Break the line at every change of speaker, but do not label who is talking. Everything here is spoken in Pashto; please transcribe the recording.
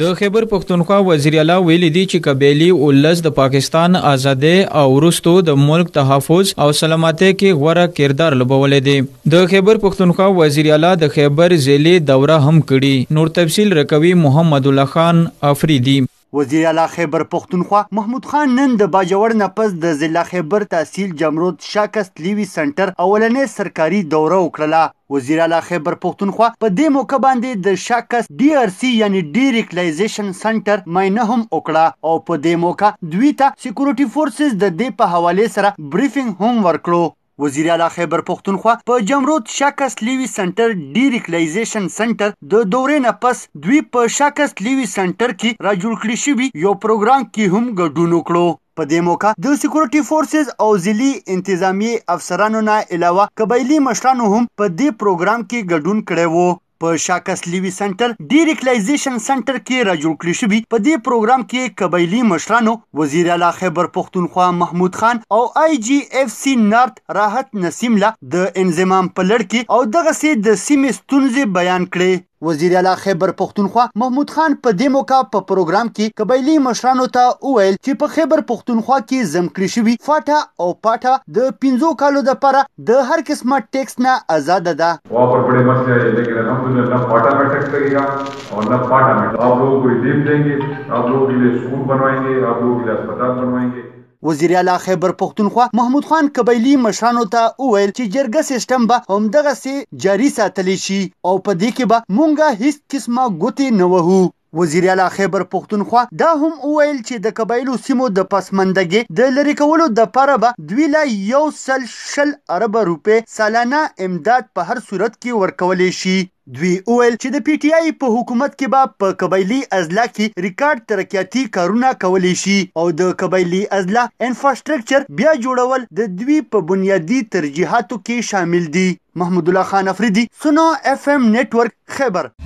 د خیبر پښتونخوا وزیر اعلی ویلي دی چې قبایلی ولس د پاکستان ازادۍ او وروستو د ملک تحفظ او سلامتۍ کې غوره کردار لوبولې دي د خیبر پښتونخوا وزیر اعلی د خیبر ضلع دوره هم کړي نور تفصیل رکوي محمد الله خان افریدي
وزیر اعلی خیبر پښتونخوا محمود خان نن د باجوړ نه پس د ضلع خیبر تحصیل جمرود شاکست لیوی سنټر اولنې سرکاري دوره وکړه وزیر اعلی خیبر پښتونخوا په دې موقع باندې د شاکست ډي ار سي یعنی ډیریکلایزیشن سنټر ماینه هم وکړه او په دې موقع دوی ته سکیورټي فورسز د دې په حواله سره بریفینګ هم ورکړو وزیر اعلی خیبر پښتونخوا په جمرود شاکس لیوی سنټر ډیریکلایزیشن سنټر د دورې نه پس دوی په شاکس لیوی سنټر کې را جوړ کړی شوی یو پروګرام کې هم ګډون وکړو په دې موقع د سکیورټي فورسز او ځلي انتظامی افسرانو نه علاوه قبایلی مشرانو هم په دې پروګرام کې ګډون کړی وو په شاکس لیوی سنټر ډیریکلایزیشن سنټر کې را جوړ کړی شوی په دې پروګرام کې قبایلی مشرانو وزیر اعلی خیبر پښتونخوا محمود خان او آی جی اف سی نارت راحت نسیم لا د انضمام په لړ کې او دغه سي د سیمې ستونزې بیان کړې وزیر اعلی خیبر پختونخوا محمود خان په دې موقع په پروګرام کې قبایلی مشرانو ته وویل چې په خیبر پختونخوا کې زمکړی شوی فاټه او پاټه د 15 کالو د پره د هر قسمه ټیکس نه آزاد ده
وहाँ पर बड़े मसले आए लेकिन अलहमदुल्ला ना पाटा में टैक्स लगेगा और ना
पाटा में आप लोगों को रिलीफ देंगे आप लोगों के लिए स्कूल बनवाएंगे आप लोगों के लिए अस्पताल बनवाएंगे وزیر اعلی خیبر پختونخوا محمود خان قبایلی مشرانو ته وویل چې جرګه سیستم به همدغه سي جاری ساتلی شي او په دې کې به مونږه هیڅ قسمه ګوتې نه وهو وزیر اعلی خیبر پښتونخوا دا هم وویل چې د قبایلو سیمو د پسمندګۍ د لری کولو د لپاره به دوی لا یو سل شل ارب روپې سالانه امداد په هر صورت کې ورکولې شي دوی اول چې د پی ټ آی په حکومت کې به په قبایلی اضلاع کې ریکارډ ترقیاتی کارونه کولی شي او د قبایلی اضلاع انفراستراکچر بیا جوړول د دوی په بنیادی ترجیحاتو کې شامل دي محمود الله خان افریدی سنو اف ام نیټورک خیبر